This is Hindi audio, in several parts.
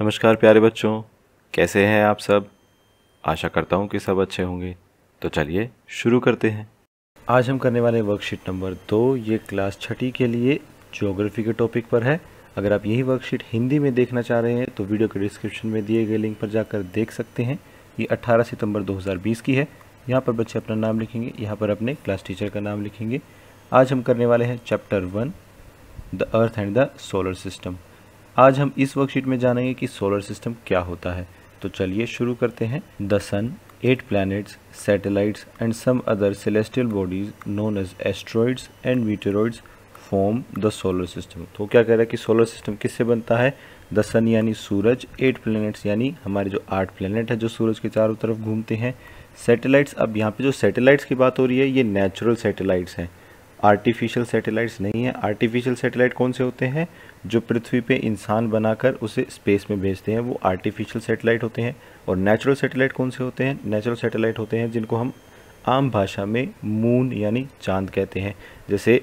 नमस्कार प्यारे बच्चों कैसे हैं आप सब आशा करता हूँ कि सब अच्छे होंगे तो चलिए शुरू करते हैं आज हम करने वाले वर्कशीट नंबर दो ये क्लास छठी के लिए ज्योग्राफी के टॉपिक पर है अगर आप यही वर्कशीट हिंदी में देखना चाह रहे हैं तो वीडियो के डिस्क्रिप्शन में दिए गए लिंक पर जाकर देख सकते हैं ये 18 सितंबर 2020 की है यहाँ पर बच्चे अपना नाम लिखेंगे यहाँ पर अपने क्लास टीचर का नाम लिखेंगे आज हम करने वाले हैं chapter one the Earth and the solar system आज हम इस वर्कशीट में जानेंगे कि सोलर सिस्टम क्या होता है तो चलिए शुरू करते हैं the sun eight planets satellites and some other celestial bodies known as asteroids and meteoroids form the solar system तो क्या कह रहा है कि सोलर सिस्टम किससे बनता है द सन यानी सूरज एट प्लैनेट्स यानी हमारे जो आठ प्लैनेट है जो सूरज के चारों तरफ घूमते हैं सैटेलाइट्स अब यहाँ पे जो सैटेलाइट्स की बात हो रही है ये नेचुरल सैटेलाइट्स हैं आर्टिफिशियल सैटेलाइट्स नहीं है आर्टिफिशियल सैटेलाइट कौन से होते हैं जो पृथ्वी पे इंसान बनाकर उसे स्पेस में भेजते हैं वो आर्टिफिशियल सेटेलाइट होते हैं और नेचुरल सेटेलाइट कौन से होते हैं नेचुरल सेटेलाइट होते हैं जिनको हम आम भाषा में मून यानी चांद कहते हैं जैसे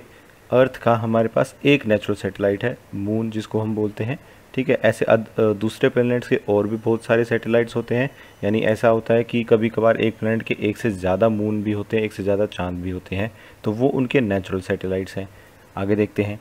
अर्थ का हमारे पास एक नेचुरल सेटेलाइट है मून जिसको हम बोलते हैं ठीक है ऐसे अद, दूसरे प्लैनेट्स के और भी बहुत सारे सेटेलाइट्स होते हैं यानी ऐसा होता है कि कभी कभार एक प्लैनेट के एक से ज़्यादा मून भी होते हैं एक से ज़्यादा चांद भी होते हैं तो वो उनके नेचुरल सेटेलाइट्स हैं आगे देखते हैं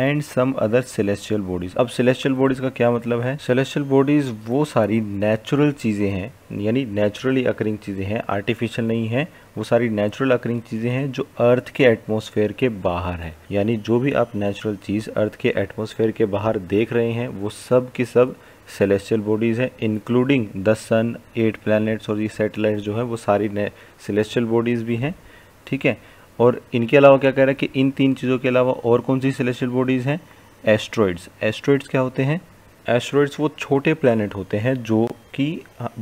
and some other celestial bodies अब सेलेस्टियल बॉडीज का क्या मतलब है सेलेस्टियल बॉडीज वो सारी नेचुरल चीज़ें हैं यानी नेचुरली अकरिंग चीज़ें हैं आर्टिफिशियल नहीं है वो सारी नेचुरल अकरिंग चीज़ें हैं जो अर्थ के एटमोसफेयर के बाहर है यानी जो भी आप नेचुरल चीज़ अर्थ के एटमोसफेयर के बाहर देख रहे हैं वो सब के सब सेलेस्टियल बॉडीज़ हैं including the sun eight planets और ये सैटेलाइट जो है वो सारी सेलेस्टियल बॉडीज़ भी हैं ठीक है और इनके अलावा क्या कह रहा है कि इन तीन चीज़ों के अलावा और कौन सी सेलेशियल बॉडीज़ हैं एस्ट्रॉइड्स एस्ट्रॉइड्स क्या होते हैं एस्ट्रॉइड्स वो छोटे प्लानट होते हैं जो कि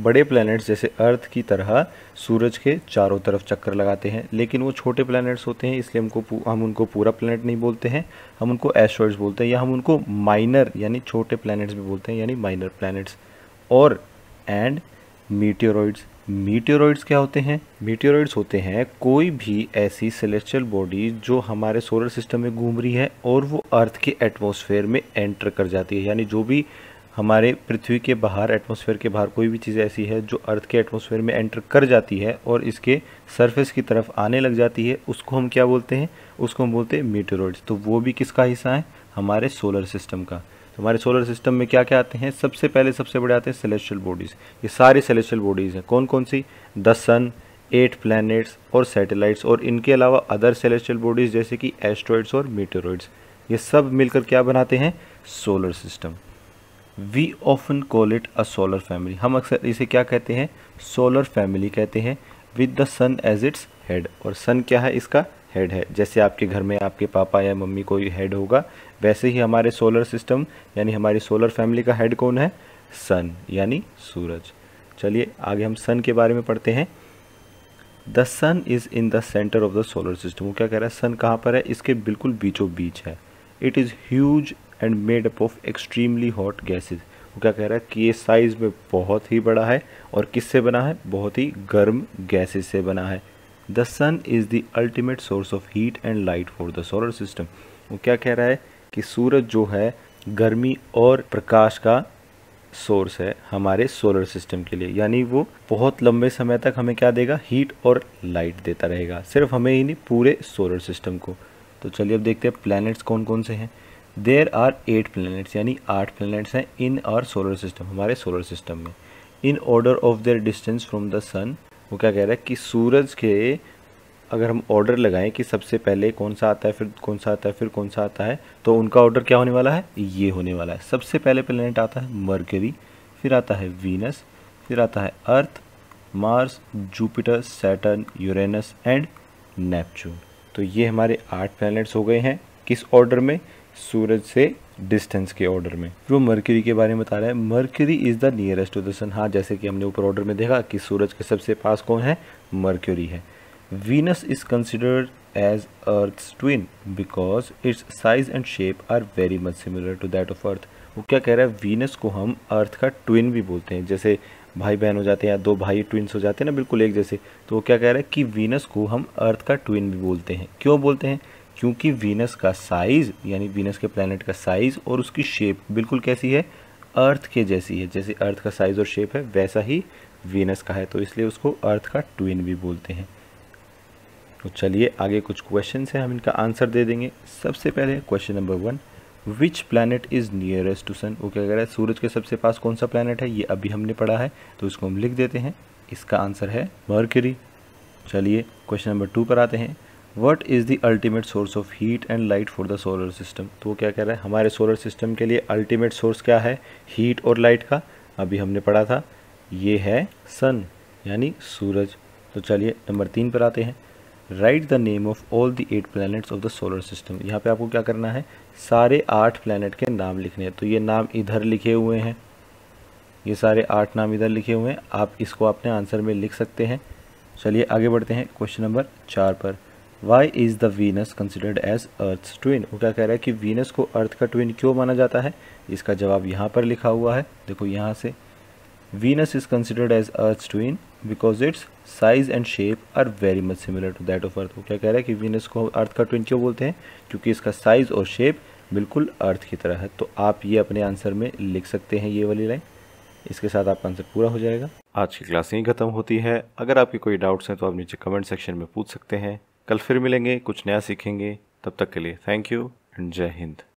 बड़े प्लानट्स जैसे अर्थ की तरह सूरज के चारों तरफ चक्कर लगाते हैं लेकिन वो छोटे प्लानट्स होते हैं इसलिए हमको हम उनको पूरा प्लानट नहीं बोलते हैं हम उनको एस्ट्रॉइड्स बोलते हैं या हम उनको माइनर यानी छोटे प्लानट्स भी बोलते हैं यानी माइनर प्लानट्स और एंड मीटियोरॉइड्स मीटेरोइड्स क्या होते हैं मीटेरोइड्स होते हैं कोई भी ऐसी सेलेस्टियल बॉडी जो हमारे सोलर सिस्टम में घूम रही है और वो अर्थ के एटमॉस्फेयर में एंटर कर जाती है यानी जो भी हमारे पृथ्वी के बाहर एटमॉस्फेयर के बाहर कोई भी चीज़ ऐसी है जो अर्थ के एटमॉस्फेयर में एंटर कर जाती है और इसके सरफेस की तरफ आने लग जाती है उसको हम क्या बोलते हैं उसको हम बोलते हैं मीटोरॉइड्स तो वो भी किसका हिस्सा है हमारे सोलर सिस्टम का हमारे सोलर सिस्टम में क्या क्या आते हैं सबसे पहले सबसे बड़े आते हैं सेलेस्टियल बॉडीज़ ये सारी सेलेस्टियल बॉडीज़ हैं कौन कौन सी द सन एट प्लैनेट्स और सैटेलाइट्स और इनके अलावा अदर सेलेस्टियल बॉडीज़ जैसे कि एस्ट्रॉइड्स और मीटोरॉइड्स ये सब मिलकर क्या बनाते हैं solar system we often call it a solar family हम अक्सर इसे क्या कहते हैं सोलर फैमिली कहते हैं with the sun as its head और सन क्या है इसका हेड है जैसे आपके घर में आपके पापा या मम्मी कोई हेड होगा वैसे ही हमारे सोलर सिस्टम यानी हमारी सोलर फैमिली का हेड कौन है सन यानी सूरज चलिए आगे हम सन के बारे में पढ़ते हैं the sun is in the centre of the solar system वो क्या कह रहा है सन कहाँ पर है इसके बिल्कुल बीचों बीच है it is huge and made up of extremely hot gases वो क्या कह रहा है कि ये साइज़ में बहुत ही बड़ा है और किससे बना है बहुत ही गर्म गैसेज से बना है the sun is the ultimate source of heat and light for the solar system वो क्या कह रहा है कि सूरज जो है गर्मी और प्रकाश का सोर्स है हमारे सोलर सिस्टम के लिए यानी वो बहुत लंबे समय तक हमें क्या देगा हीट और लाइट देता रहेगा सिर्फ हमें ही नहीं पूरे सोलर सिस्टम को तो चलिए अब देखते हैं प्लैनेट्स कौन कौन से हैं देर आर एट प्लैनेट्स यानी आठ प्लैनेट्स हैं इन आर सोलर सिस्टम हमारे सोलर सिस्टम में in order of their distance from the sun वो क्या कह रहा है कि सूरज के अगर हम ऑर्डर लगाएं कि सबसे पहले कौन सा आता है फिर कौन सा आता है फिर कौन सा आता है तो उनका ऑर्डर क्या होने वाला है ये होने वाला है सबसे पहले प्लेनेट आता है मर्करी फिर आता है वीनस फिर आता है Earth Mars Jupiter Saturn Uranus and Neptune तो ये हमारे आठ प्लैनेट्स हो गए हैं किस ऑर्डर में सूरज से डिस्टेंस के ऑर्डर में जो मर्करी के बारे में बता रहा है Mercury is the nearest to the sun हाँ जैसे कि हमने ऊपर ऑर्डर में देखा कि सूरज के सबसे पास कौन है मर्क्यूरी है Venus is considered as Earth twin because its size and shape are very much similar to that of Earth वो क्या कह रहा है वीनस को हम अर्थ का ट्विन भी बोलते हैं जैसे भाई बहन हो जाते हैं या दो भाई ट्विन्स हो जाते हैं ना बिल्कुल एक जैसे तो वो क्या कह रहा है कि वीनस को हम अर्थ का ट्विन भी बोलते हैं क्यों बोलते हैं क्योंकि वीनस का साइज़ यानी वीनस के प्लानट का साइज़ और उसकी शेप बिल्कुल कैसी है अर्थ के जैसी है जैसे अर्थ का साइज़ और शेप है वैसा ही वीनस का है तो इसलिए उसको अर्थ का ट्विन भी बोलते हैं तो चलिए आगे कुछ क्वेश्चन है हम इनका आंसर दे देंगे सबसे पहले question number one which planet is nearest to sun वो क्या कह रहा है सूरज के सबसे पास कौन सा प्लानट है ये अभी हमने पढ़ा है तो इसको हम लिख देते हैं इसका आंसर है मर्क्यूरी चलिए क्वेश्चन नंबर टू पर आते हैं what is the ultimate source of heat and light for the solar system तो वो क्या कह रहा है हमारे सोलर सिस्टम के लिए अल्टीमेट सोर्स क्या है हीट और लाइट का अभी हमने पढ़ा था ये है सन यानी सूरज तो चलिए नंबर तीन पर आते हैं write the name of all the eight planets of the solar system यहाँ पे आपको क्या करना है सारे आठ प्लानट के नाम लिखने हैं तो ये नाम इधर लिखे हुए हैं ये सारे आठ नाम इधर लिखे हुए हैं आप इसको अपने आंसर में लिख सकते हैं चलिए आगे बढ़ते हैं क्वेश्चन नंबर चार पर why is the Venus considered as Earth twin वो क्या कह रहा है कि वीनस को अर्थ का ट्विन क्यों माना जाता है इसका जवाब यहाँ पर लिखा हुआ है देखो यहाँ से Venus is considered as Earth twin because its size and shape are very much similar to that of Earth वो क्या कह रहा है कि वीनस को अर्थ का ट्विन क्यों बोलते हैं क्योंकि इसका साइज़ और शेप बिल्कुल अर्थ की तरह है तो आप ये अपने आंसर में लिख सकते हैं ये वाली लाइन इसके साथ आपका आंसर पूरा हो जाएगा आज की क्लास यहीं ख़त्म होती है अगर आपके कोई डाउट्स हैं तो आप नीचे कमेंट सेक्शन में पूछ सकते हैं कल फिर मिलेंगे कुछ नया सीखेंगे तब तक के लिए थैंक यू एंड जय हिंद